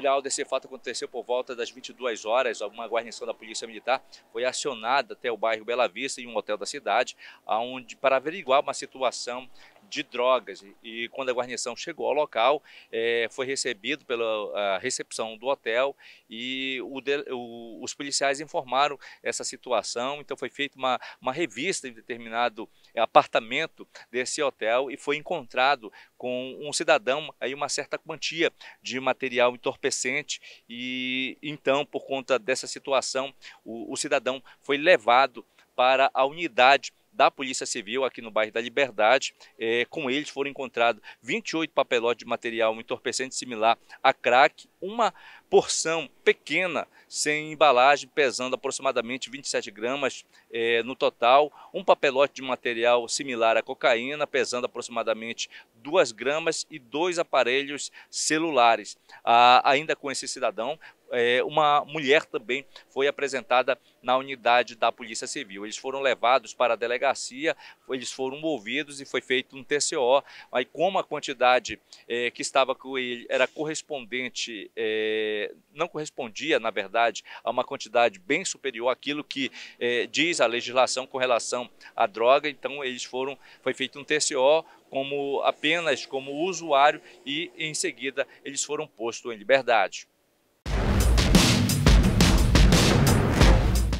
Olhaaldo, desse fato aconteceu por volta das 22 horas. Uma guarnição da Polícia Militar foi acionada até o bairro Bela Vista, em um hotel da cidade, aonde para averiguar uma situação de drogas. E quando a guarnição chegou ao local, é, foi recebido pela recepção do hotel e o, o, os policiais informaram essa situação. Então foi feita uma, uma revista em determinado apartamento desse hotel e foi encontrado com um cidadão aí uma certa quantia de material entorpecente e então por conta dessa situação o, o cidadão foi levado para a unidade da Polícia Civil aqui no bairro da Liberdade. É, com eles foram encontrados 28 papelotes de material entorpecente similar a crack uma porção pequena, sem embalagem, pesando aproximadamente 27 gramas é, no total, um papelote de material similar à cocaína, pesando aproximadamente 2 gramas e dois aparelhos celulares. Ah, ainda com esse cidadão, é, uma mulher também foi apresentada na unidade da Polícia Civil. Eles foram levados para a delegacia, eles foram movidos e foi feito um TCO. Aí, como a quantidade é, que estava com ele era correspondente é, não correspondia, na verdade, a uma quantidade bem superior àquilo que é, diz a legislação com relação à droga. Então, eles foram, foi feito um TCO como apenas como usuário e, em seguida, eles foram postos em liberdade.